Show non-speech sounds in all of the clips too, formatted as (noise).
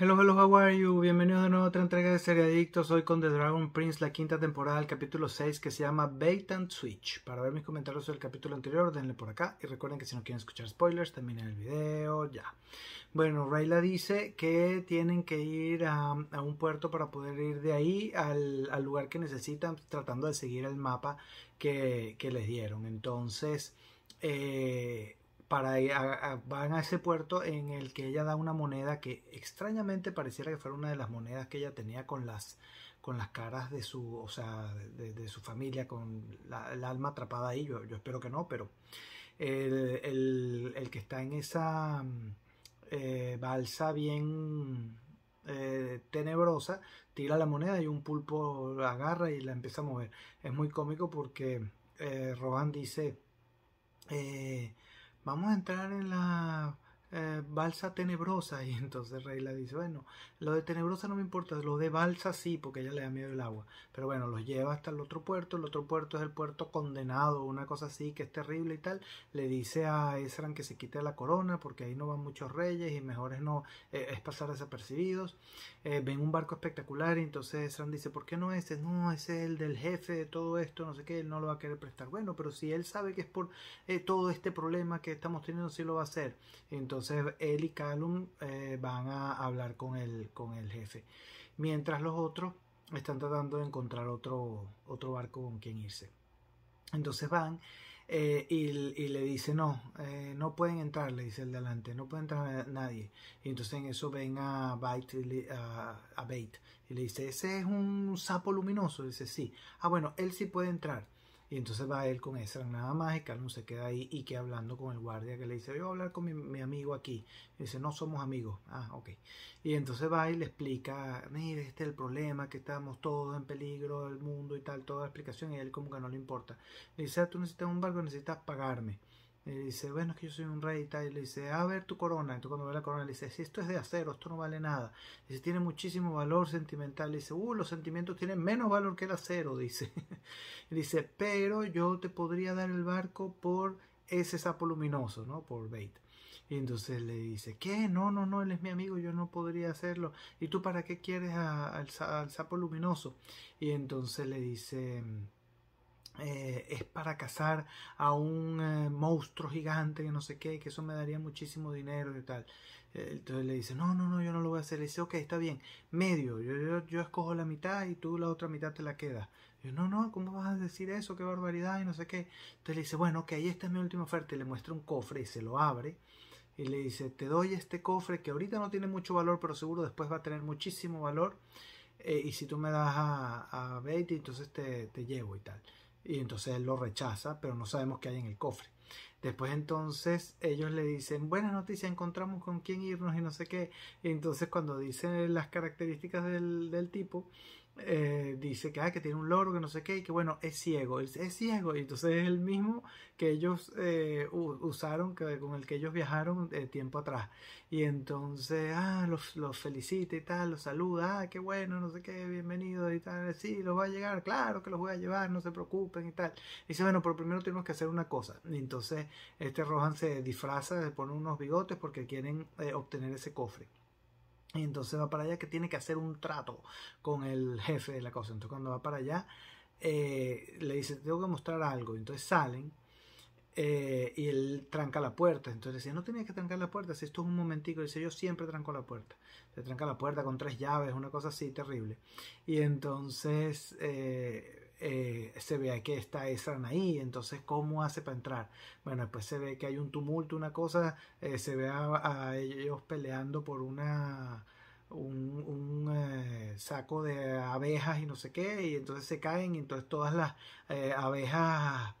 Hello, hello, how are you? Bienvenidos de nuevo a otra entrega de Serie Adictos. Hoy con The Dragon Prince, la quinta temporada, el capítulo 6, que se llama Bait and Switch. Para ver mis comentarios del capítulo anterior, denle por acá. Y recuerden que si no quieren escuchar spoilers, también en el video, ya. Bueno, Rayla dice que tienen que ir a, un puerto para poder ir de ahí al, lugar que necesitan, tratando de seguir el mapa que, que les dieron. Entonces, eh, para ir eh, a, van a ese puerto en el que ella da una moneda que extrañamente pareciera que fuera una de las monedas que ella tenía con las con las caras de su o sea de, su familia con el alma atrapada ahí yo, yo espero que no pero el, el, el que está en esa eh, balsa bien eh, tenebrosa tira la moneda y un pulpo la agarra y la empieza a mover es muy cómico porque eh, Rohan dice eh, Vamos a entrar en la eh, balsa tenebrosa. Y entonces Rey le dice, bueno, lo de tenebrosa no me importa, lo de balsa sí, porque ella le da miedo el agua. Pero bueno, los lleva hasta el otro puerto, el otro puerto es el puerto condenado, una cosa así que es terrible y tal. Le dice a Esran que se quite la corona, porque ahí no van muchos reyes y mejores no, eh, es pasar desapercibidos. Eh, ven un barco espectacular y entonces Esran dice, ¿por qué no ese? No, ese es el del jefe de todo esto, no sé qué, él no lo va a querer prestar. Bueno, pero si él sabe que es por todo este problema que estamos teniendo, sí lo va a hacer. Entonces, entonces él y Calum eh, van a hablar con el, con el jefe. Mientras los otros están tratando de encontrar otro, otro barco con quien irse. Entonces van eh, y, le dice, no, eh, no pueden entrar, le dice el delante, no puede entrar nadie. Y entonces en eso ven a Bait, y le dice, ese es un sapo luminoso. dice, sí. Ah, bueno, él sí puede entrar. Y entonces va él con esa nada más y no se queda ahí y que hablando con el guardia que le dice, yo voy a hablar con mi, amigo aquí. dice, no somos amigos. Ah, ok. Y entonces va y le explica, mire, este es el problema, que estamos todos en peligro, del mundo y tal, toda la explicación. Y él como que no le importa. Le dice, ah, tú necesitas un barco, necesitas pagarme. Y le dice, bueno, es que yo soy un rey y tal. Y le dice, a ver tu corona. Entonces cuando ve la corona le dice, si esto es de acero, esto no vale nada. y dice, tiene muchísimo valor sentimental. Le dice, uh, los sentimientos tienen menos valor que el acero, (laughs) dice. y dice, pero yo te podría dar el barco por ese sapo luminoso, ¿no? Por Bait. Y entonces le dice, ¿qué? No, no, no, él es mi amigo, yo no podría hacerlo. ¿Y tú para qué quieres al sapo luminoso? Y entonces le dice... Eh, es para cazar a un eh, monstruo gigante que no sé qué, que eso me daría muchísimo dinero y tal. Eh, entonces le dice, no, no, no, yo no lo voy a hacer. Le dice, ok, está bien, medio, yo, yo, escojo la mitad y tú la otra mitad te la quedas. Yo, no, no, ¿cómo vas a decir eso? Qué barbaridad y no sé qué. Entonces le dice, bueno, ok, esta es mi última oferta. Y le muestra un cofre y se lo abre. Y le dice, te doy este cofre que ahorita no tiene mucho valor, pero seguro después va a tener muchísimo valor. y si tú me das a, a Betty, entonces te, te llevo y tal y entonces él lo rechaza, pero no sabemos qué hay en el cofre. Después entonces ellos le dicen, buenas noticias, encontramos con quién irnos y no sé qué. entonces cuando dicen las características del, del tipo, eh, dice que, ah, que tiene un loro, que no sé qué, y que bueno, es ciego, es, ciego, y entonces es el mismo que ellos eh, usaron, que, con el que ellos viajaron eh, tiempo atrás. Y entonces, ah, los, felicita y tal, los saluda, ah, qué bueno, no sé qué, bienvenido y tal, sí, los va a llegar, claro que los voy a llevar, no se preocupen y tal. dice, bueno, pero primero tenemos que hacer una cosa. Y entonces este Rohan se disfraza, se pone unos bigotes porque quieren obtener ese cofre. Y entonces va para allá que tiene que hacer un trato con el jefe de la cosa. Entonces cuando va para allá, eh, le dice, tengo que mostrar algo. Entonces salen eh, y él tranca la puerta. Entonces decía, no tenía que trancar la puerta, si esto es un momentico. Dice, yo siempre tranco la puerta. Se tranca la puerta con tres llaves, una cosa así terrible. Y entonces eh, eh, se ve que está esa ahí, entonces ¿cómo hace para entrar? Bueno, después se ve que hay un tumulto, una cosa, eh, se ve a, ellos peleando por una un, eh, saco de abejas y no sé qué, y entonces se caen, y entonces todas las abejas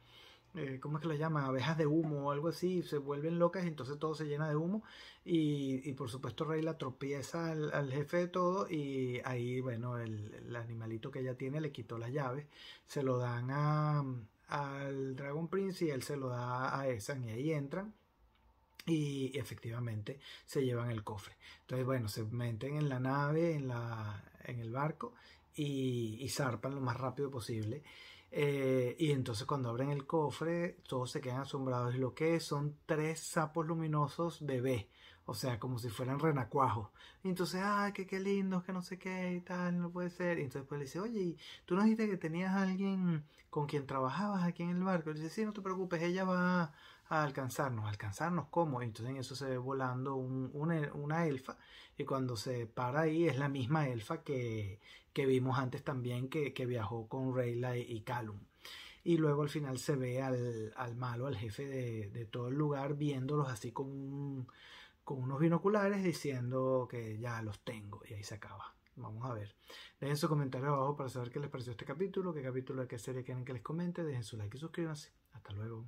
eh, ¿cómo es que lo llama? Abejas de humo o algo así, se vuelven locas y entonces todo se llena de humo y, por supuesto Rey la tropieza al, jefe de todo y ahí, bueno, el, animalito que ella tiene le quitó las llaves, se lo dan al Dragon Prince y él se lo da a Esan y ahí entran y, efectivamente se llevan el cofre. Entonces, bueno, se meten en la nave, en, la, en el barco y zarpan lo más rápido posible. Eh, y entonces cuando abren el cofre, todos se quedan asombrados. Lo que son tres sapos luminosos de o sea, como si fueran renacuajos. Y entonces, ¡ay, qué qué lindo, que no sé qué y tal, no puede ser. Y entonces pues le dice, oye, ¿tú no dijiste que tenías a alguien con quien trabajabas aquí en el barco? Y le dice, sí, no te preocupes, ella va a alcanzarnos. ¿Alcanzarnos cómo? Y entonces en eso se ve volando una, elfa. Y cuando se para ahí es la misma elfa que, que vimos antes también que, que viajó con Rayleigh y Callum. y luego al final se ve al, al malo, al jefe de, de, todo el lugar, viéndolos así con un, con unos binoculares diciendo que ya los tengo y ahí se acaba. Vamos a ver. Dejen su comentario abajo para saber qué les pareció este capítulo, qué capítulo de qué serie quieren que les comente. Dejen su like y suscríbanse. Hasta luego.